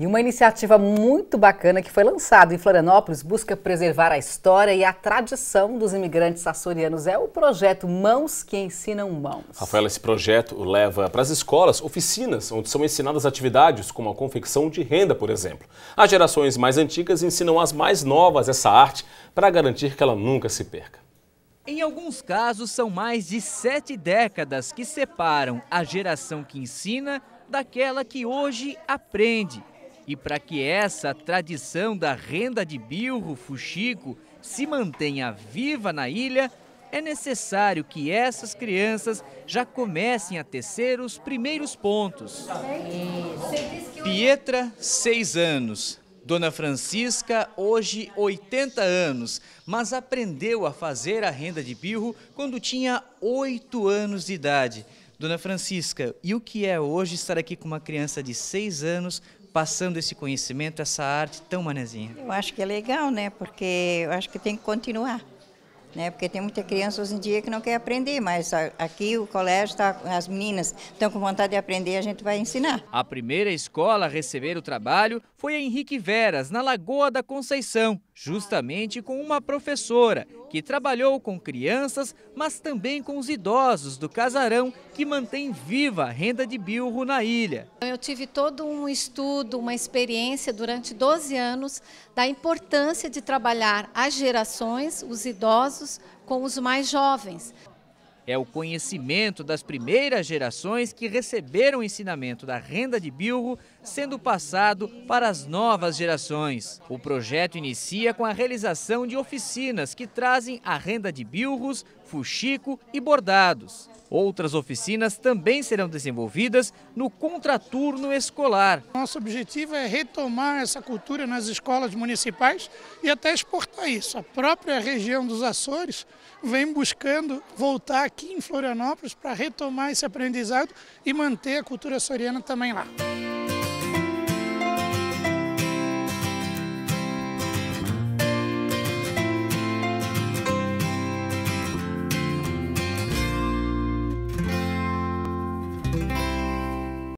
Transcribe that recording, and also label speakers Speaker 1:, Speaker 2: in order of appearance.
Speaker 1: E uma iniciativa muito bacana que foi lançada em Florianópolis busca preservar a história e a tradição dos imigrantes açorianos. É o projeto Mãos que Ensinam Mãos. Rafaela,
Speaker 2: esse projeto leva para as escolas oficinas onde são ensinadas atividades como a confecção de renda, por exemplo. As gerações mais antigas ensinam as mais novas essa arte para garantir que ela nunca se perca.
Speaker 3: Em alguns casos, são mais de sete décadas que separam a geração que ensina daquela que hoje aprende. E para que essa tradição da renda de bilro, fuxico, se mantenha viva na ilha, é necessário que essas crianças já comecem a tecer os primeiros pontos. Pietra, seis anos. Dona Francisca, hoje 80 anos, mas aprendeu a fazer a renda de birro quando tinha 8 anos de idade. Dona Francisca, e o que é hoje estar aqui com uma criança de 6 anos passando esse conhecimento, essa arte tão manezinha?
Speaker 4: Eu acho que é legal, né? Porque eu acho que tem que continuar. Né? Porque tem muita criança hoje em dia que não quer aprender, mas aqui o colégio, tá, as meninas estão com vontade de aprender, a gente vai ensinar.
Speaker 3: A primeira escola a receber o trabalho foi a Henrique Veras, na Lagoa da Conceição justamente com uma professora que trabalhou com crianças, mas também com os idosos do casarão que mantém viva a renda de bilro na ilha.
Speaker 1: Eu tive todo um estudo, uma experiência durante 12 anos da importância de trabalhar as gerações, os idosos, com os mais jovens.
Speaker 3: É o conhecimento das primeiras gerações que receberam o ensinamento da renda de bilro sendo passado para as novas gerações. O projeto inicia com a realização de oficinas que trazem a renda de bilros fuxico e bordados. Outras oficinas também serão desenvolvidas no contraturno escolar. Nosso objetivo
Speaker 5: é retomar essa cultura nas escolas municipais e até exportar isso. A própria região dos Açores vem buscando voltar aqui em Florianópolis para retomar esse aprendizado e manter a cultura açoriana também lá.